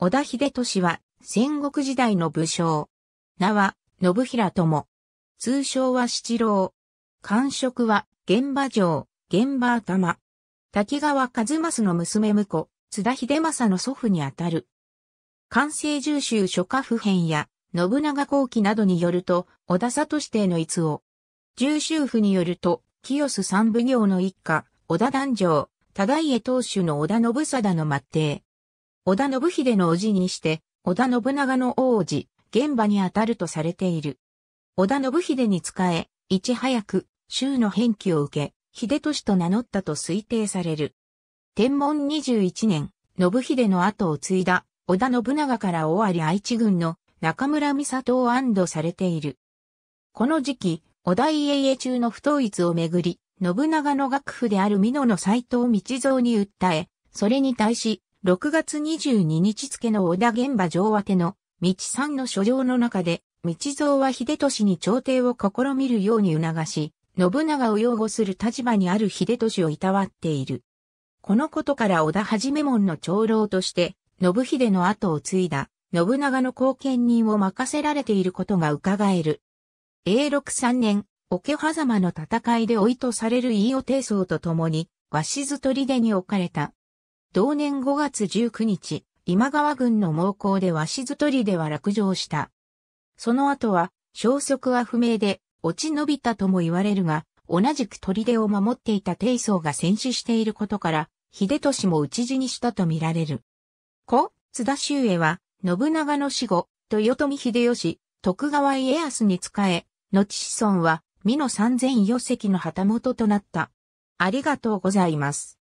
織田秀俊は戦国時代の武将。名は、信平友。通称は七郎。官職は、現場城、現場頭。滝川和正の娘婿、津田秀正の祖父にあたる。関西重州諸家普編や、信長後期などによると、織田里指定の逸を。重州府によると、清須三奉行の一家、織田団上、忠家当主の織田信貞の末帝。織田信秀の叔父にして、織田信長の王子、現場に当たるとされている。織田信秀に仕え、いち早く、州の返記を受け、秀俊と名乗ったと推定される。天文21年、信秀の後を継いだ、織田信長からわり愛知軍の中村美里を安堵されている。この時期、織田家家中の不統一をめぐり、信長の楽府である美濃の斎藤道蔵に訴え、それに対し、6月22日付の織田現場上宛の道さんの書状の中で、道蔵は秀俊に朝廷を試みるように促し、信長を擁護する立場にある秀俊をいたわっている。このことから織田はじめ門の長老として、信秀の後を継いだ、信長の後見人を任せられていることが伺える。永禄三年、桶狭間の戦いで老いとされる飯尾帝僧と共に、鷲津砦に置かれた同年5月19日、今川軍の猛攻で鷲津取では落城した。その後は、消息は不明で、落ち延びたとも言われるが、同じく砦を守っていた帝宗が戦死していることから、秀俊も討ち死にしたとみられる。故、津田秀衛は、信長の死後、豊臣秀吉、徳川家康に仕え、後子孫は、美濃三千余石の旗本となった。ありがとうございます。